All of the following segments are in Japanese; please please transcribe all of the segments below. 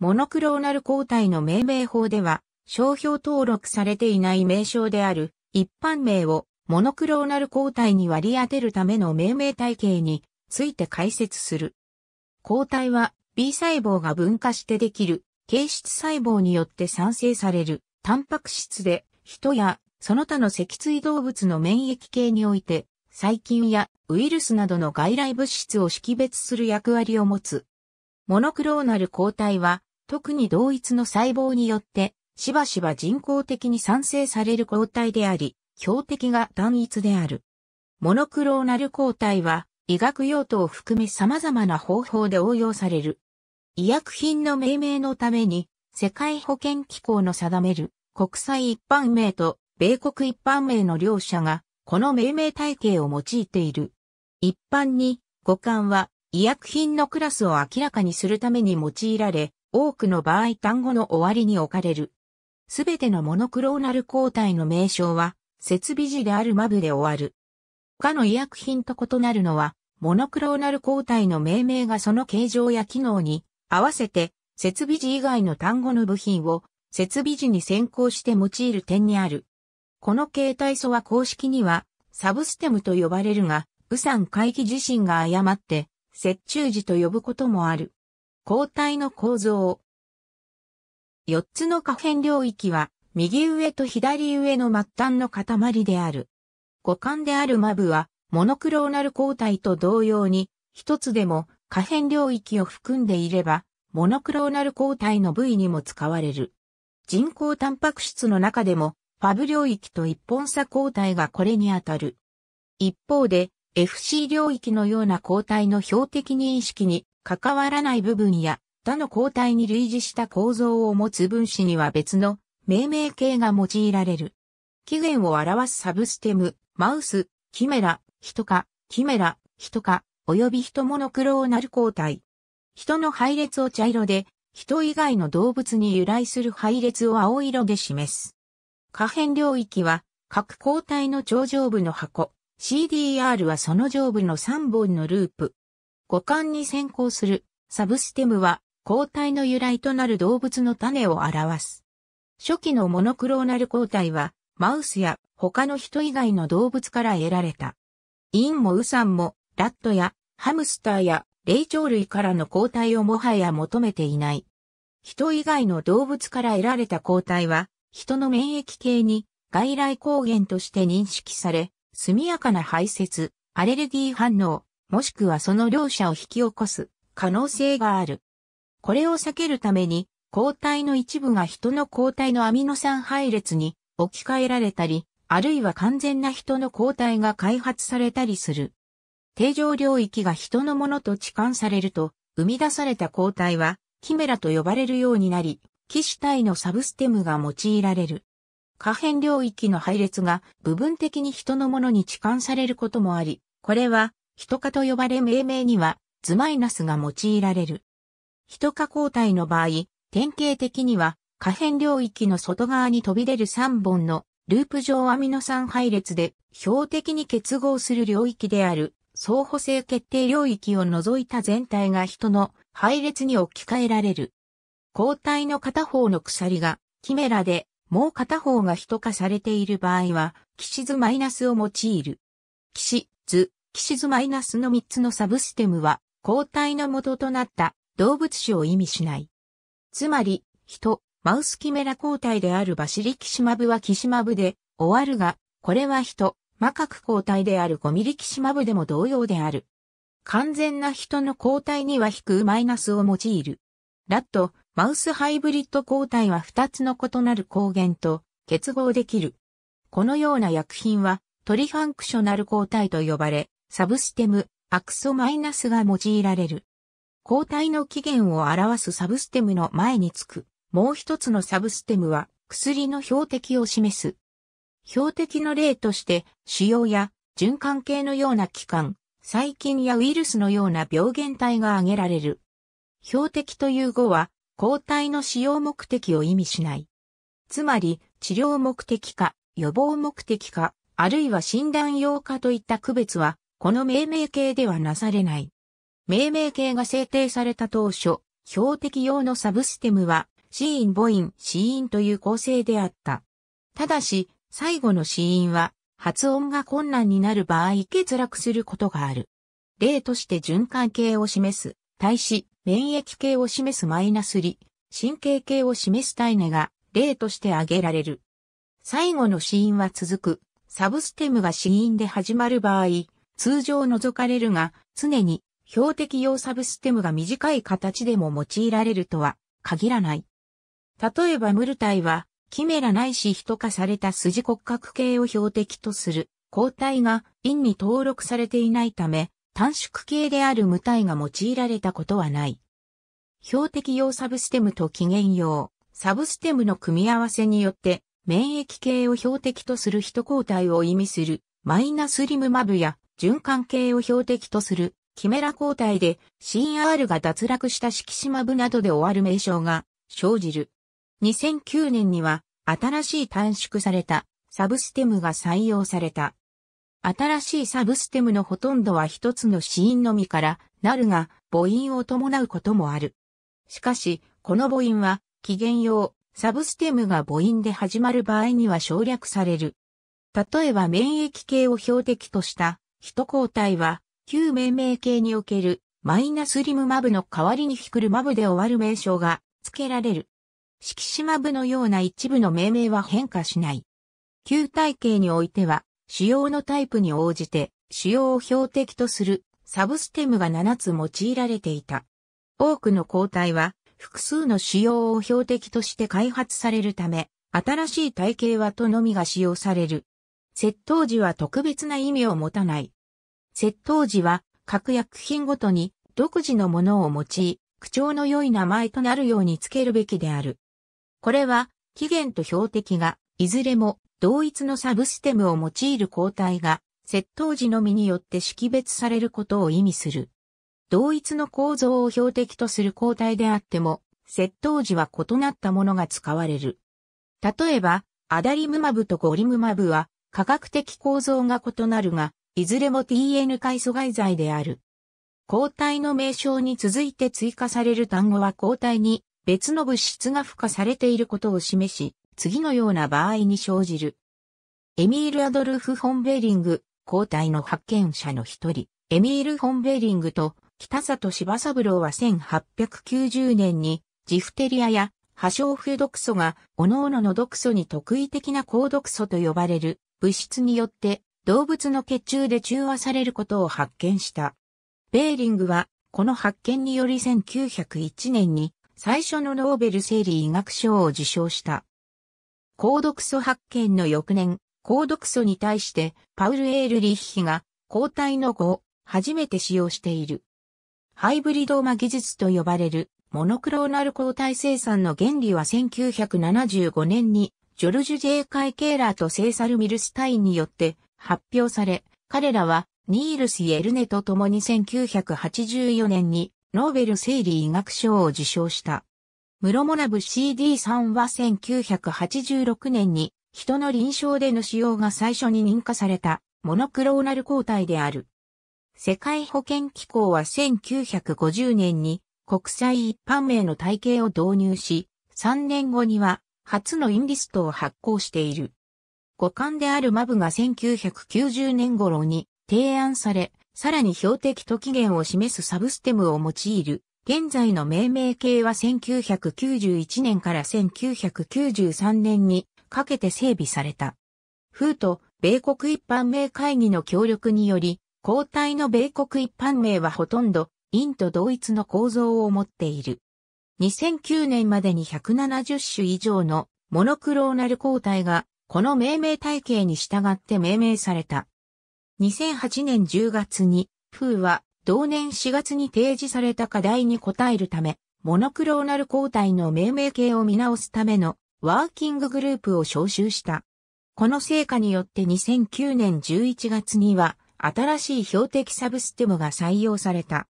モノクローナル抗体の命名法では、商標登録されていない名称である一般名をモノクローナル抗体に割り当てるための命名体系について解説する。抗体は B 細胞が分化してできる形質細胞によって産生されるタンパク質で人やその他の脊椎動物の免疫系において細菌やウイルスなどの外来物質を識別する役割を持つ。モノクローナル抗体は特に同一の細胞によって、しばしば人工的に産生される抗体であり、標的が単一である。モノクローナル抗体は、医学用途を含め様々な方法で応用される。医薬品の命名のために、世界保健機構の定める国際一般名と米国一般名の両者が、この命名体系を用いている。一般に、五感は医薬品のクラスを明らかにするために用いられ、多くの場合単語の終わりに置かれる。すべてのモノクローナル抗体の名称は、設備時であるマブで終わる。他の医薬品と異なるのは、モノクローナル抗体の命名がその形状や機能に合わせて、設備時以外の単語の部品を設備時に先行して用いる点にある。この形態素は公式にはサブステムと呼ばれるが、ウサン会議自身が誤って、接中時と呼ぶこともある。抗体の構造。4つの可変領域は、右上と左上の末端の塊である。五感であるマブは、モノクローナル抗体と同様に、一つでも可変領域を含んでいれば、モノクローナル抗体の部位にも使われる。人工タンパク質の中でも、ファブ領域と一本差抗体がこれにあたる。一方で、FC 領域のような抗体の標的認識に関わらない部分や他の抗体に類似した構造を持つ分子には別の命名形が用いられる。起源を表すサブステム、マウス、キメラ、ヒトカ、キメラ、ヒトカ、及びヒトモノクローナル抗体。人の配列を茶色で、人以外の動物に由来する配列を青色で示す。可変領域は、各抗体の頂上部の箱、CDR はその上部の3本のループ、五感に先行するサブステムは抗体の由来となる動物の種を表す。初期のモノクローナル抗体はマウスや他の人以外の動物から得られた。インもウサンもラットやハムスターや霊長類からの抗体をもはや求めていない。人以外の動物から得られた抗体は、人の免疫系に外来抗原として認識され、速やかな排泄、アレルギー反応、もしくはその両者を引き起こす可能性がある。これを避けるために、抗体の一部が人の抗体のアミノ酸配列に置き換えられたり、あるいは完全な人の抗体が開発されたりする。定常領域が人のものと置換されると、生み出された抗体は、キメラと呼ばれるようになり、騎士体のサブステムが用いられる。可変領域の配列が部分的に人のものに置換されることもあり、これは人化と呼ばれ命名には図マイナスが用いられる。人化交代の場合、典型的には可変領域の外側に飛び出る3本のループ上アミノ酸配列で標的に結合する領域である相補性決定領域を除いた全体が人の配列に置き換えられる。交代の片方の鎖がキメラでもう片方が人化されている場合は、キシズマイナスを用いる。キシズキシズマイナスの3つのサブステムは、抗体の元となった動物種を意味しない。つまり、人、マウスキメラ抗体であるバシリキシマブはキシマブで終わるが、これは人、マカク抗体であるゴミリキシマブでも同様である。完全な人の抗体には引くマイナスを用いる。ラット、マウスハイブリッド抗体は2つの異なる抗原と結合できる。このような薬品はトリファンクショナル抗体と呼ばれ、サブステム、アクソマイナスが用いられる。抗体の起源を表すサブステムの前につく、もう一つのサブステムは、薬の標的を示す。標的の例として、腫瘍や循環系のような器官、細菌やウイルスのような病原体が挙げられる。標的という語は、抗体の使用目的を意味しない。つまり、治療目的か、予防目的か、あるいは診断用かといった区別はこの命名形ではなされない。命名形が制定された当初、標的用のサブステムは、シーン、ボイン・シーンという構成であった。ただし、最後のシーンは、発音が困難になる場合欠落することがある。例として循環系を示す、対し、免疫系を示すマイナスリ、神経系を示すタイネが例として挙げられる。最後のシーンは続く、サブステムが死因で始まる場合、通常除かれるが、常に標的用サブステムが短い形でも用いられるとは限らない。例えばムルタイは、キメラないし人化された筋骨格系を標的とする抗体が陰に登録されていないため、短縮系である無体が用いられたことはない。標的用サブステムと起源用サブステムの組み合わせによって免疫系を標的とする人抗体を意味するマイナスリムマブや循環系を標的とする、キメラ交代で CR が脱落した敷島部などで終わる名称が生じる。2009年には新しい短縮されたサブステムが採用された。新しいサブステムのほとんどは一つの死因のみからなるが母音を伴うこともある。しかし、この母音は期限用サブステムが母音で始まる場合には省略される。例えば免疫系を標的とした一交代は、旧命名形におけるマイナスリムマブの代わりにひくるマブで終わる名称が付けられる。色紙マブのような一部の命名は変化しない。旧体系においては、主要のタイプに応じて、主要を標的とするサブステムが7つ用いられていた。多くの抗体は、複数の主要を標的として開発されるため、新しい体系はとのみが使用される。窃盗時は特別な意味を持たない。窃盗時は各薬品ごとに独自のものを用い、口調の良い名前となるようにつけるべきである。これは期限と標的がいずれも同一のサブステムを用いる抗体が窃盗時のみによって識別されることを意味する。同一の構造を標的とする抗体であっても、窃盗時は異なったものが使われる。例えば、アダリムマブとゴリムマブは科学的構造が異なるが、いずれも TN 回阻害剤である。抗体の名称に続いて追加される単語は抗体に別の物質が付加されていることを示し、次のような場合に生じる。エミール・アドルフ・フォンベリング、抗体の発見者の一人、エミール・フォンベリングと北里柴三郎は1890年にジフテリアや破傷風毒素が各々の毒素に特異的な高毒素と呼ばれる物質によって動物の血中で中和されることを発見した。ベーリングは、この発見により1901年に最初のノーベル生理医学賞を受賞した。高毒素発見の翌年、高毒素に対してパウル・エールリッヒが抗体の後、を初めて使用している。ハイブリドーマ技術と呼ばれるモノクローナル抗体生産の原理は1975年にジョルジュ・ジェイ・カイ・ケーラーとセーサル・ミルスタインによって発表され、彼らはニールス・イエルネと共に1984年にノーベル生理医学賞を受賞した。ムロモナブ CD さんは1986年に人の臨床での使用が最初に認可されたモノクローナル抗体である。世界保健機構は1950年に国際一般名の体系を導入し、3年後には初のインリストを発行している。五感であるマブが1990年頃に提案され、さらに標的と期限を示すサブステムを用いる。現在の命名形は1991年から1993年にかけて整備された。風と米国一般名会議の協力により、交代の米国一般名はほとんど、インと同一の構造を持っている。2009年までに170種以上のモノクローナル抗体がこの命名体系に従って命名された。2008年10月に、風は同年4月に提示された課題に応えるため、モノクローナル抗体の命名系を見直すためのワーキンググループを招集した。この成果によって2009年11月には新しい標的サブステムが採用された。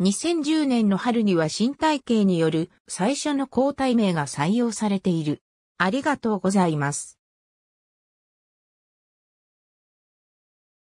2010年の春には新体系による最初の交代名が採用されている。ありがとうございます。